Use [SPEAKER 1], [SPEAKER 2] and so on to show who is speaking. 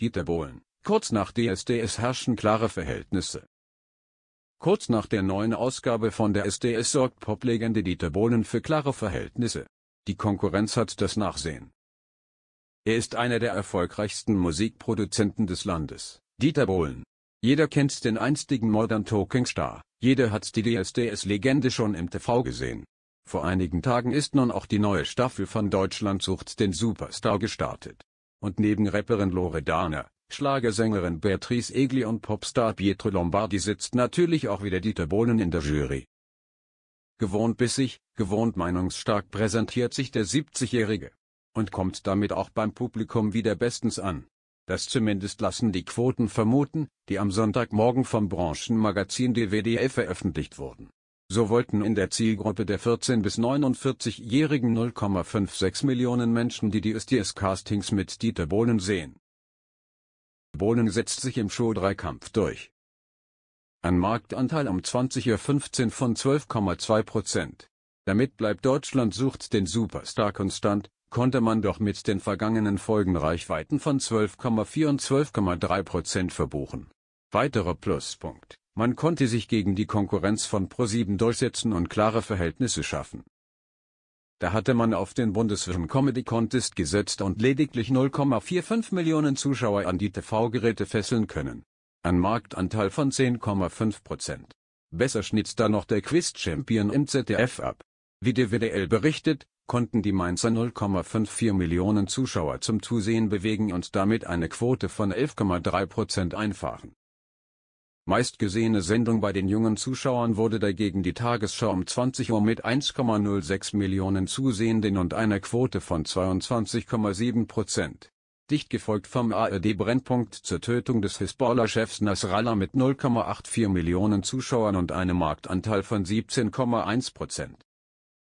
[SPEAKER 1] Dieter Bohlen. Kurz nach DSDS herrschen klare Verhältnisse. Kurz nach der neuen Ausgabe von der SDS sorgt Poplegende Dieter Bohlen für klare Verhältnisse. Die Konkurrenz hat das Nachsehen. Er ist einer der erfolgreichsten Musikproduzenten des Landes, Dieter Bohlen. Jeder kennt den einstigen Modern Talking Star, jeder hat die DSDS-Legende schon im TV gesehen. Vor einigen Tagen ist nun auch die neue Staffel von Deutschland sucht den Superstar gestartet. Und neben Rapperin Loredana, Schlagersängerin Beatrice Egli und Popstar Pietro Lombardi sitzt natürlich auch wieder Dieter Bohlen in der Jury. Gewohnt bissig, gewohnt meinungsstark präsentiert sich der 70-Jährige. Und kommt damit auch beim Publikum wieder bestens an. Das zumindest lassen die Quoten vermuten, die am Sonntagmorgen vom Branchenmagazin DWDL veröffentlicht wurden. So wollten in der Zielgruppe der 14- bis 49-Jährigen 0,56 Millionen Menschen die DSDS-Castings mit Dieter Bohlen sehen. Bohlen setzt sich im Show-Dreikampf durch. Ein Marktanteil um 20.15 Uhr von 12,2 Prozent. Damit bleibt Deutschland sucht den Superstar konstant, konnte man doch mit den vergangenen Folgen Reichweiten von 12,4 und 12,3 Prozent verbuchen. Weiterer Pluspunkt. Man konnte sich gegen die Konkurrenz von ProSieben durchsetzen und klare Verhältnisse schaffen. Da hatte man auf den Bundesvision Comedy Contest gesetzt und lediglich 0,45 Millionen Zuschauer an die TV-Geräte fesseln können. Ein Marktanteil von 10,5 Prozent. Besser schnitt da noch der Quiz-Champion im ZDF ab. Wie der WDL berichtet, konnten die Mainzer 0,54 Millionen Zuschauer zum Zusehen bewegen und damit eine Quote von 11,3 Prozent einfahren meistgesehene Sendung bei den jungen Zuschauern wurde dagegen die Tagesschau um 20 Uhr mit 1,06 Millionen Zusehenden und einer Quote von 22,7 Prozent. Dicht gefolgt vom ARD-Brennpunkt zur Tötung des Hisbollah-Chefs Nasrallah mit 0,84 Millionen Zuschauern und einem Marktanteil von 17,1 Prozent